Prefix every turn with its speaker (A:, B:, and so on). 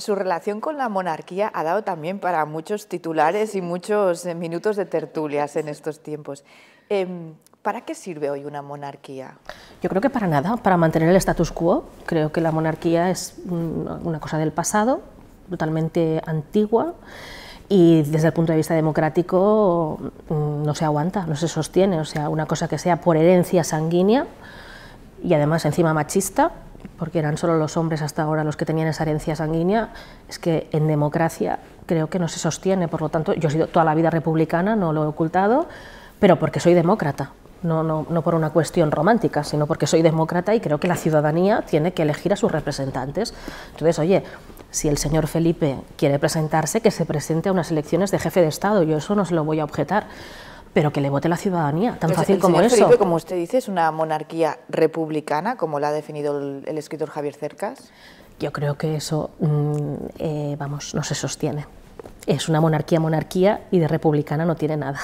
A: Su relación con la monarquía ha dado también para muchos titulares y muchos eh, minutos de tertulias en estos tiempos. Em, ¿Para qué sirve hoy una monarquía? Yo
B: creo que para nada, para mantener el status quo. Creo que la monarquía es una cosa del pasado, totalmente antigua, y desde el punto de vista democrático mm, no se aguanta, no se sostiene. O sea, una cosa que sea por herencia sanguínea y además encima machista, porque eran solo los hombres hasta ahora los que tenían esa herencia sanguínea, es que en democracia creo que no se sostiene. Por lo tanto, yo he sido toda la vida republicana, no lo he ocultado, pero porque soy demócrata. No, no, no por una cuestión romántica, sino porque soy demócrata y creo que la ciudadanía tiene que elegir a sus representantes. Entonces, oye, si el señor Felipe quiere presentarse, que se presente a unas elecciones de jefe de Estado, yo eso no se lo voy a objetar, pero que le vote la ciudadanía, tan fácil como como
A: usted dice, es una monarquía republicana, como la ha definido el, escritor Javier Cercas.
B: Yo creo que eso, mm, eh, vamos, no se sostiene. Es una monarquía monarquía y de republicana no tiene nada.